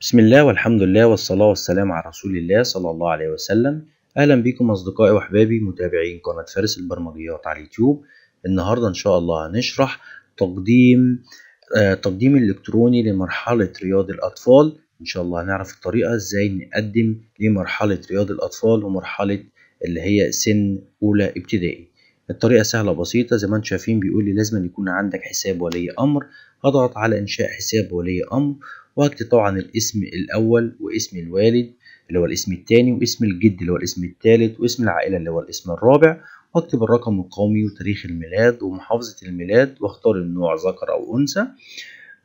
بسم الله والحمد لله والصلاة والسلام على رسول الله صلى الله عليه وسلم أهلا بكم أصدقائي وأحبابي متابعين قناة فارس البرمجيات على اليوتيوب النهاردة إن شاء الله هنشرح تقديم آه تقديم الإلكتروني لمرحلة رياض الأطفال إن شاء الله هنعرف الطريقة إزاي نقدم لمرحلة رياض الأطفال ومرحلة اللي هي سن أولى ابتدائي الطريقة سهلة بسيطة زي ما انتم شايفين بيقول لي لازم يكون عندك حساب ولي أمر هضغط على إنشاء حساب ولي أمر وهكتب طبعا الاسم الأول واسم الوالد اللي هو الاسم الثاني واسم الجد اللي هو الاسم الثالث واسم العائلة اللي هو الاسم الرابع واكتب الرقم القومي وتاريخ الميلاد ومحافظة الميلاد واختار النوع ذكر أو أنثى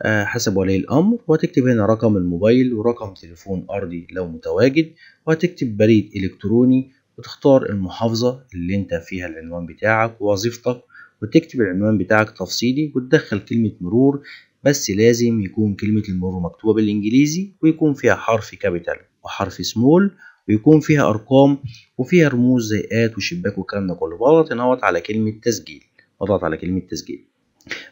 آه، حسب ولي الأمر وهتكتب هنا رقم الموبايل ورقم تليفون أرضي لو متواجد وهتكتب بريد إلكتروني وتختار المحافظة اللي أنت فيها العنوان بتاعك ووظيفتك وتكتب العنوان بتاعك تفصيلي وتدخل كلمة مرور بس لازم يكون كلمة المرور مكتوبة بالإنجليزي ويكون فيها حرف كابيتال وحرف سمول ويكون فيها أرقام وفيها رموز زي آت وشباك والكلام ده كله بضغط هنا على كلمة تسجيل بضغط على كلمة تسجيل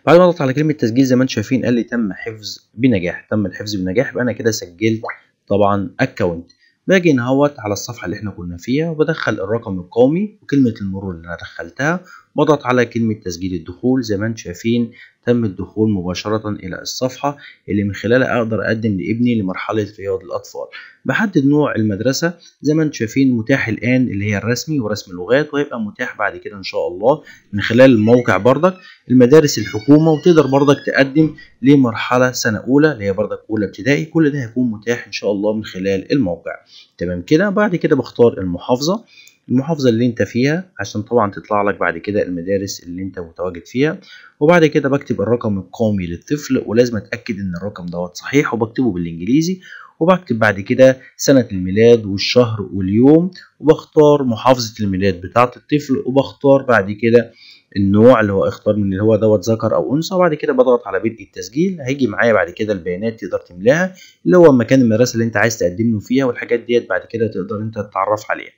بعد ما اضغط على كلمه تسجيل زي ما انتم شايفين قال لي تم حفظ بنجاح تم الحفظ بنجاح يبقى انا كده سجلت طبعا اكونت باجي نهوت على الصفحه اللي احنا كنا فيها وبدخل الرقم القومي وكلمه المرور اللي انا دخلتها واضغط على كلمة تسجيل الدخول زي ما انتم شايفين تم الدخول مباشرة إلى الصفحة اللي من خلالها أقدر أقدم لابني لمرحلة رياض الأطفال بحدد نوع المدرسة زي ما انتم شايفين متاح الآن اللي هي الرسمي ورسم اللغات وهيبقى متاح بعد كده إن شاء الله من خلال الموقع بردك المدارس الحكومة وتقدر بردك تقدم لمرحلة سنة أولى اللي هي بردك أولى ابتدائي كل ده هيكون متاح إن شاء الله من خلال الموقع تمام كده بعد كده بختار المحافظة المحافظة اللي انت فيها عشان طبعا تطلع لك بعد كده المدارس اللي انت متواجد فيها وبعد كده بكتب الرقم القومي للطفل ولازم اتأكد ان الرقم دوت صحيح وبكتبه بالانجليزي وبكتب بعد كده سنة الميلاد والشهر واليوم وبختار محافظة الميلاد بتاعة الطفل وبختار بعد كده النوع اللي هو اختار من اللي هو دوت ذكر او انثى وبعد كده بضغط على بدء التسجيل هيجي معايا بعد كده البيانات تقدر تملاها اللي هو مكان المدرسه اللي انت عايز تقدم له فيها والحاجات ديت بعد كده تقدر انت تتعرف عليها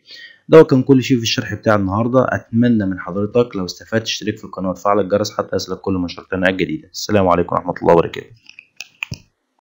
ده كان كل شيء في الشرح بتاع النهارده اتمنى من حضرتك لو استفدت اشترك في القناه وتفعل الجرس حتى يصلك كل ما نشرت جديده السلام عليكم ورحمه الله وبركاته